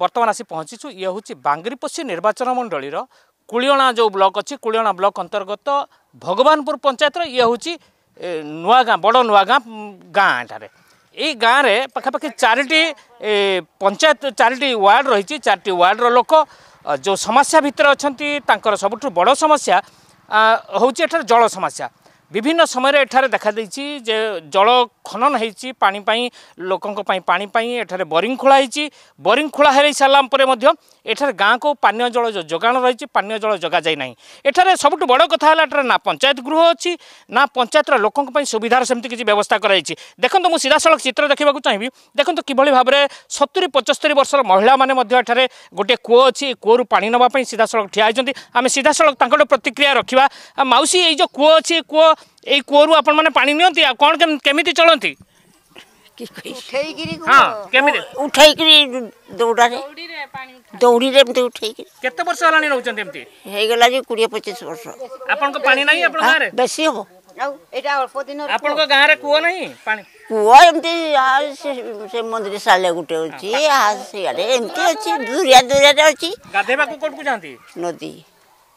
ବର୍ତ୍ତମାନ ଆସି ପହଞ୍ଚିଛୁ ଇଏ ହେଉଛି ବାଙ୍ଗରିପୋଷି ନିର୍ବାଚନ ମଣ୍ଡଳୀର କୁଳିଅଣା ଯେଉଁ ବ୍ଲକ୍ ଅଛି କୁଳିଅଣା ବ୍ଲକ୍ ଅନ୍ତର୍ଗତ ଭଗବାନପୁର ପଞ୍ଚାୟତର ଇଏ ହେଉଛି ନୂଆଗାଁ ବଡ଼ ନୂଆଗାଁ ଗାଁ ଏଠାରେ ଏଇ ଗାଁରେ ପାଖାପାଖି ଚାରିଟି ପଞ୍ଚାୟତ ଚାରିଟି ୱାର୍ଡ଼ ରହିଛି ଚାରିଟି ୱାର୍ଡ଼ର ଲୋକ ଯେଉଁ ସମସ୍ୟା ଭିତରେ ଅଛନ୍ତି ତାଙ୍କର ସବୁଠୁ ବଡ଼ ସମସ୍ୟା ହେଉଛି ଏଠାରେ ଜଳ ସମସ୍ୟା বিভিন্ন সময় এখানে দেখা দিয়েছি যে জল খনন হয়েছি পানি লোক লোকঙ্ক এখানে বরিং খোলা হয়েছি বরিং খোলা হয়ে সারা পরে মধ্য এখানে গাঁক পানীয় জল যোগাণ রয়েছে পানীয় জল যোগা যায় না এখানে সবুঠ বড় কথা হল এখানে না পঞ্চায়েত গৃহ অছি না পঞ্চায়েতর লোকঙ্ক সুবিধার সেমি কিছু ব্যবস্থা করা হয়েছে দেখুন মু সিধাসলখ চিত্র দেখা চাহিবি দেখুন কিভাবে ভাবে সতুরি পঁচস্তরি বর্ষর মহিলা মানে এখানে গোটে কূয় অ কূয়র পা নেওয়া সিধাসলখ ঠিয়া হয়েছেন আমি সিধাসলখ তাঁর প্রতিক্রিয়া রাখা মাউসী এই যে কূয় অ কূয় এই କୂଅରୁ ଆପଣମାନେ ପାଣି ନିଅନ୍ତି ଆଉ କ'ଣ କେମିତି ଚଳନ୍ତି ଉଠେଇକିରି ଦୌଡ଼ାରେ ଦୌଡ଼ିରେ ଏମିତି ଉଠେଇକିରି କେତେ ବର୍ଷ ହେଲାଣି ରହୁଛନ୍ତି ଏମିତି ହେଇଗଲା ଯେ କୋଡ଼ିଏ ପଚିଶ ବର୍ଷ ଆପଣଙ୍କ ପାଣି ନାହିଁ ଆପଣଙ୍କ ଗାଁରେ ବେଶୀ ହବ ଆପଣଙ୍କ ଗାଁରେ କୂଅ ନାହିଁ ପାଣି କୂଅ ଏମିତି ସେ ମନ୍ଦିର ସାଲେ ଗୋଟେ ଅଛି ସିଆଡ଼େ ଏମିତି ଅଛି ଦୂରିଆ ଦୂରିଆରେ ଅଛି ଗାଧେଇବାକୁ କୋଉଠକୁ ଯାଆନ୍ତି ନଦୀ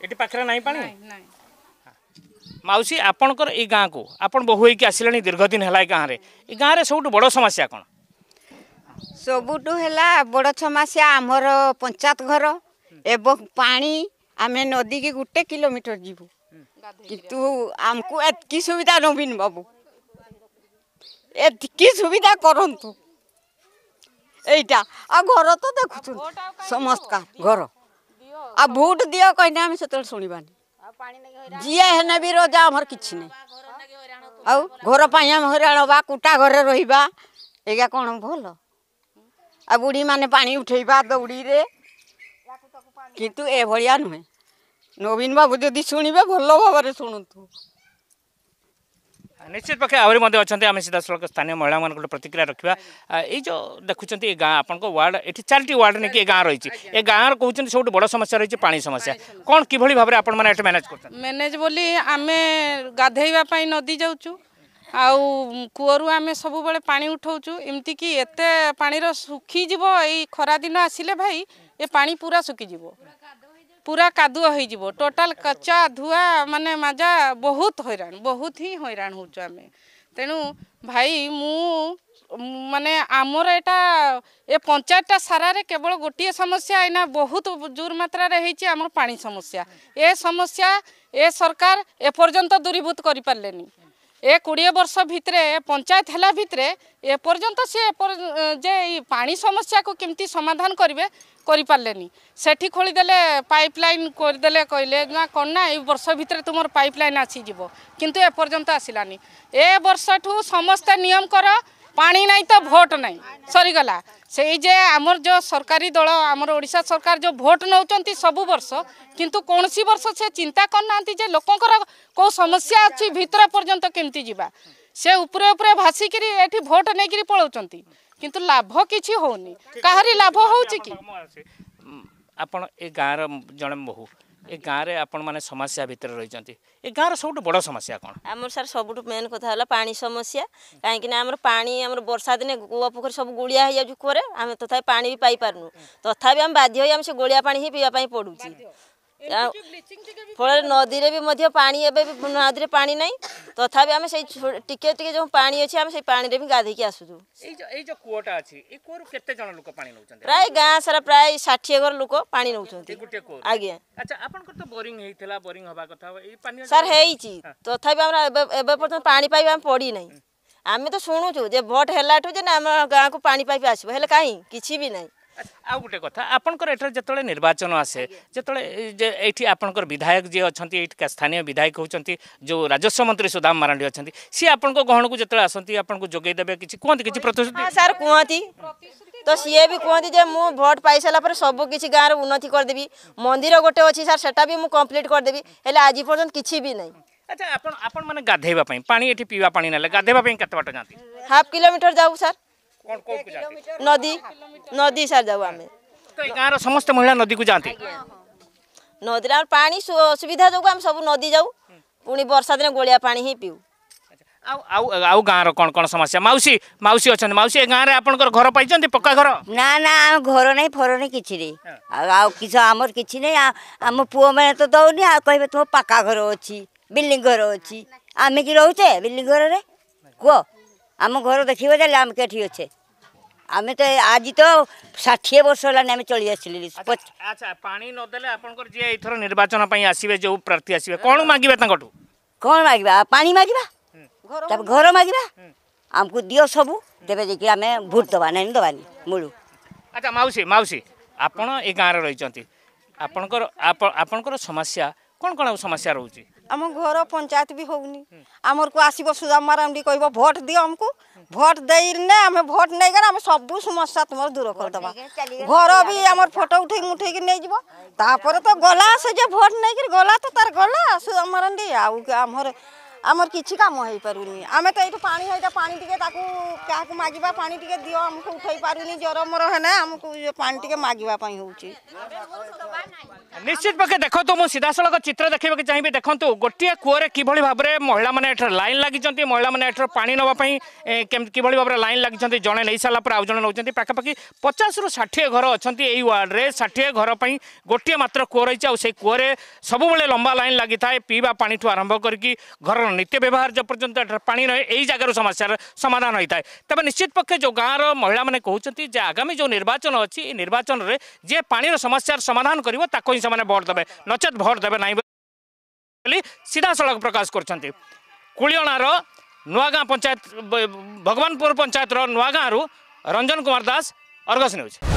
ଏଠି ପାଖରେ ନାହିଁ ପାଣି ମାଉସୀ ଆପଣଙ୍କର ଏଇ ଗାଁକୁ ଆପଣ ବୋହୁ ହେଇକି ଆସିଲେଣି ଦୀର୍ଘଦିନ ହେଲା ଏଇ ଗାଁରେ ଏଇ ଗାଁରେ ସବୁଠୁ ବଡ଼ ସମସ୍ୟା କ'ଣ ସବୁଠୁ ହେଲା ବଡ଼ ସମସ୍ୟା ଆମର ପଞ୍ଚାୟତ ଘର ଏବଂ ପାଣି ଆମେ ନଦୀକି ଗୋଟେ କିଲୋମିଟର ଯିବୁ କିନ୍ତୁ ଆମକୁ ଏତିକି ସୁବିଧା ନବୀନ ବାବୁ ଏତିକି ସୁବିଧା କରନ୍ତୁ ଏଇଟା ଆଉ ଘର ତ ଦେଖୁଛନ୍ତି ସମସ୍ତ ଘର ଆଉ ଭୋଟ ଦିଅ କହିଲେ ଆମେ ସେତେବେଳେ ଶୁଣିବାନି ଯିଏ ହେଲେ ବି ରୋଜା ଆମର କିଛି ନାହିଁ ଆଉ ଘର ପାଇଁ ଆମେ ହଇରାଣ ହେବା କୁଟା ଘରେ ରହିବା ଏଇଟା କ'ଣ ଭଲ ଆଉ ବୁଢ଼ୀମାନେ ପାଣି ଉଠେଇବା ଦୌଡ଼ିରେ କିନ୍ତୁ ଏଭଳିଆ ନୁହେଁ ନବୀନ ବାବୁ ଯଦି ଶୁଣିବେ ଭଲ ଭାବରେ ଶୁଣନ୍ତୁ নিশ্চিত পক্ষে আহরি মধ্যে অনেক আমি সিধাসলখ স্থানীয় মহিলা মানুষ প্রতিক্রিয়া রাখবা এই যে দেখুছেন এই গাঁ আপনার ওয়ার্ড এটি চারটি ওয়ার্ড নাকি এই গাঁ রয়েছে এ গাঁর কৌছেন সবুঠ বড় সমস্যা রয়েছে পাঁচ সমস্যা কোণ কিভাবে ভাবে আপন মানে এটি ম্যানেজ করছেন ম্যানেজ বলি আমি গাধেবা নদী যাচ্ছু ଆଉ କୂଅରୁ ଆମେ ସବୁବେଳେ ପାଣି ଉଠାଉଛୁ ଏମିତିକି ଏତେ ପାଣିର ଶୁଖିଯିବ ଏଇ ଖରାଦିନ ଆସିଲେ ଭାଇ ଏ ପାଣି ପୁରା ଶୁଖିଯିବ পুরা কাদুଅ হয়েযিব টোটাল কচা ধুয়া মানে মাজা বহুত হইরাণ বহুত হি হইরাণ হচ্ছু আমি তেণু ভাই মু মানে আমার এটা এ পঞ্চায়েতটা সারারে কেবল গোটিয়ে সমস্যা এনা বহুত জোর মাত্রার হয়েছে আমার পানি সমস্যা এ সমস্যা এ সরকার এপর্যন্ত দূরীভূত করে পারলেনি ଏ କୋଡ଼ିଏ ବର୍ଷ ଭିତରେ ପଞ୍ଚାୟତ ହେଲା ଭିତରେ ଏପର୍ଯ୍ୟନ୍ତ ସେ ଯେ ଏଇ ପାଣି ସମସ୍ୟାକୁ କେମିତି ସମାଧାନ କରିବେ କରିପାରିଲେନି ସେଠି ଖୋଳିଦେଲେ ପାଇପ୍ ଲାଇନ୍ କରିଦେଲେ କହିଲେ ନା କ'ଣ ନା ଏଇ ବର୍ଷ ଭିତରେ ତୁମର ପାଇପ୍ ଲାଇନ୍ ଆସିଯିବ କିନ୍ତୁ ଏପର୍ଯ୍ୟନ୍ତ ଆସିଲାନି ଏ ବର୍ଷଠୁ ସମସ୍ତେ ନିୟମ କର पानी नहीं तो भोट नहीं सरीगला से जे आमर जो सरकारी दल आम ओडा सरकार जो भोट नौ सबु वर्ष किंतु कौन सी वर्ष से चिंता करना जे लोकंर को समस्या अच्छी भितर पर्यटन केमती जावा से उपरे उपरे भासिक भोट नहीं पलाऊँ किंतु लाभ किसी होनी लाभ हो गाँव रे बहु ଏ ଗାଁରେ ଆପଣମାନେ ସମସ୍ୟା ଭିତରେ ରହିଛନ୍ତି ଏ ଗାଁର ସବୁଠୁ ବଡ଼ ସମସ୍ୟା କ'ଣ ଆମର ସାର୍ ସବୁଠୁ ମେନ୍ କଥା ହେଲା ପାଣି ସମସ୍ୟା କାହିଁକିନା ଆମର ପାଣି ଆମର ବର୍ଷା ଦିନେ କୂଅ ପୋଖରୀ ସବୁ ଗୋଳିଆ ହେଇଯାଉଛି କୂଅରେ ଆମେ ତଥାପି ପାଣି ବି ପାଇପାରୁନୁ ତଥାପି ଆମେ ବାଧ୍ୟ ହୋଇ ଆମେ ସେ ଗୋଳିଆ ପାଣି ହିଁ ପିଇବା ପାଇଁ ପଡ଼ୁଛି ଫଳରେ ନଦୀରେ ବି ମଧ୍ୟ ପାଣି ଏବେ ବି ନଦୀରେ ପାଣି ନାହିଁ ତଥାପି ଆମେ ସେଇ ଟିକେ ଟିକେ ଯେଉଁ ପାଣି ଅଛି ଆମେ ସେଇ ପାଣିରେ ବି ଗାଧୋଇକି ଆସୁଛୁ ପ୍ରାୟ ଗାଁ ସାରା ପ୍ରାୟ ଷାଠିଏ ଘର ଲୋକ ପାଣି ନେଉଛନ୍ତି ଆଜ୍ଞା ସାର୍ ହେଇଛି ତଥାପି ଆମର ଏବେ ଏବେ ପର୍ଯ୍ୟନ୍ତ ପାଣି ପାଇପ ଆମେ ପଡ଼ିନାହିଁ ଆମେ ତ ଶୁଣୁଛୁ ଯେ ଭୋଟ ହେଲାଠୁ ଯେ ଆମ ଗାଁକୁ ପାଣି ପାଇପ ଆସିବ ହେଲେ କାହିଁ କିଛି ବି ନାହିଁ ଆଉ ଗୋଟେ କଥା ଆପଣଙ୍କର ଏଠାରେ ଯେତେବେଳେ ନିର୍ବାଚନ ଆସେ ଯେତେବେଳେ ଏଇଠି ଆପଣଙ୍କର ବିଧାୟକ ଯିଏ ଅଛନ୍ତି ଏଇଠି ସ୍ଥାନୀୟ ବିଧାୟକ ହେଉଛନ୍ତି ଯେଉଁ ରାଜସ୍ୱ ମନ୍ତ୍ରୀ ସୁଦାମ ମାରାଣ୍ଡି ଅଛନ୍ତି ସିଏ ଆପଣଙ୍କ ଗହଣକୁ ଯେତେବେଳେ ଆସନ୍ତି ଆପଣଙ୍କୁ ଯୋଗାଇ ଦେବେ କିଛି କୁହନ୍ତି କିଛି ପ୍ରତିଶ୍ରୁତି ସାର୍ କୁହନ୍ତି ତ ସିଏ ବି କୁହନ୍ତି ଯେ ମୁଁ ଭୋଟ୍ ପାଇସାରିଲା ପରେ ସବୁ କିଛି ଗାଁର ଉନ୍ନତି କରିଦେବି ମନ୍ଦିର ଗୋଟେ ଅଛି ସାର୍ ସେଟା ବି ମୁଁ କମ୍ପ୍ଲିଟ୍ କରିଦେବି ହେଲେ ଆଜି ପର୍ଯ୍ୟନ୍ତ କିଛି ବି ନାହିଁ ଆଚ୍ଛା ଆପଣ ଆପଣମାନେ ଗାଧେଇବା ପାଇଁ ପାଣି ଏଠି ପିଇବା ପାଣି ନେଲେ ଗାଧେଇବା ପାଇଁ କେତେ ବାଟ ଯାଆନ୍ତି ହାଫ୍ କିଲୋମିଟର ଯାଉ ସାର୍ কোন কোন নদী নদী স্যার যাও আমি তো এই গাঁর সমস্ত মহিলা নদীকে যাতে নদীর আমার পানি সুবিধা যোগ আমি সব নদী যাও পুনি বর্ষা দিনে গোলিয়া পানি হি পিউ ଆଉ ଆଉ ଗାଁର କ'ଣ କ'ଣ ସମସ୍ୟା ମାଉସୀ ମାଉସୀ ଅଛନ୍ତି ମାଉସୀ ଏ ଗାଁରେ ଆପଣଙ୍କର ଘର ପାଇଛନ୍ତି ପକ୍କା ଘର ନା ନା ଆମ ଘର ନାହିଁ ଫର ନାହିଁ କିଛି ନାହିଁ ଆଉ ଆଉ କିଛି ଆମର କିଛି ନାହିଁ ଆମ ପୁଅମାନେ ତ ଦେଉନି ଆଉ କହିବେ ତୁମ ପାକା ଘର ଅଛି ବିଲ୍ଡିଂ ଘର ଅଛି ଆମେ କି ରହୁଛେ ବିଲ୍ଡିଂ ଘରରେ କୁହ ଆମ ଘର ଦେଖିବ ଯେ ଆମେ କେଠି ଅଛେ ଆମେ ତ ଆଜି ତ ଷାଠିଏ ବର୍ଷ ହେଲାଣି ଆମେ ଚଳି ଆସିଲି ଆଚ୍ଛା ପାଣି ନଦେଲେ ଆପଣଙ୍କର ଯିଏ ଏଇଥର ନିର୍ବାଚନ ପାଇଁ ଆସିବେ ଯେଉଁ ପ୍ରାର୍ଥୀ ଆସିବେ କ'ଣ ମାଗିବେ ତାଙ୍କଠୁ କ'ଣ ମାଗିବା ପାଣି ମାଗିବା ତାପରେ ଘର ମାଗିବା ଆମକୁ ଦିଅ ସବୁ ତେବେ ଯାଇକି ଆମେ ଭୋଟ ଦେବା ନାଇଁ ଦେବାନି ମୂଳୁ ଆଚ୍ଛା ମାଉସୀ ମାଉସୀ ଆପଣ ଏ ଗାଁରେ ରହିଛନ୍ତି ଆପଣଙ୍କର ଆପଣଙ୍କର ସମସ୍ୟା କ'ଣ କ'ଣ ସମସ୍ୟା ରହୁଛି ଆମ ଘର ପଞ୍ଚାୟତ ବି ହେଉନି ଆମରକୁ ଆସିବ ସୁଦାମା ରାମଡ଼ି କହିବ ଭୋଟ ଦିଅ ଆମକୁ ଭୋଟ ଦେଇନେ ଆମେ ଭୋଟ ନେଇଗଲେ ଆମେ ସବୁ ସମସ୍ୟା ତୁମର ଦୂର କରିଦେବା ଘର ବି ଆମର ଫଟୋ ଉଠେଇକି ଉଠେଇକି ନେଇଯିବ ତାପରେ ତ ଗଲା ସେ ଯେ ଭୋଟ ନେଇକିରି ଗଲା ତ ତାର ଗଲା ସୁଦାମା ରାମଡ଼ି ଆଉ ଆମର আমার কিছু কাম হয়ে পারুনি আমি তো এইটু পানি হইটা পানি টিকে তাকে কাহকু মাগিবা পানি টিকে দিও আমাকে উঠাই পারুনি জ্বর মর হেলে আমাকে পানি টিকে মাগিবা পাই হচ্ছে নিশ্চিত পক্ষে দেখ তো মু সিধাসলখ চিত্র দেখবাকে চাইবি দেখন্তু গোটিয়ে কুয়ারে কিভাবে ভাবে মহিলা মানে এঠার লাইন লাগিছেন মহিলা মানে এঠার পানি নেওয়া কিভাবে ভাবে লাইন লাগিছেন জনে নেই সারা পরে আউ জন নেছেন পাখাপাখি পচাশ রু ষাঠিয়ে ঘর অনেক এই ওয়ার্ডে ষাঠিয়ে ঘর পাই গোটিয়ে মাত্র কুয়া রয়েছে আই কুয়ারে সবুলে লম্বা লাইন লাগি থাকে পিবা পাঠু আরম্ভ করি ঘর কারণ নিত্য ব্যবহার যেপর্যন্ত পানি রয়ে এই জায়গার সমস্যার সমাধান হয়ে থাকে তবে নিশ্চিত পক্ষে যে গাঁর মহিলা মানে কুমার যে আগামী যে নির্বাচন অছি এই নির্বাচনের যে পানির সমস্যার সমাধান করব তাকে হি সে ভোট দেবে নচেত ভোট দেবে না ବୋଲି ସିଧାସଳଖ ପ୍ରକାଶ କରୁଛନ୍ତି କୁଳିଅଣାର ନୂଆଗାଁ ପଞ୍ଚାୟତ ଭଗବାନପୁର ପଞ୍ଚାୟତର ନୂଆଗାଁରୁ ରଞ୍ଜନ କୁମାର ଦାସ ଅର୍ଗସ ନ୍ୟୁଜ୍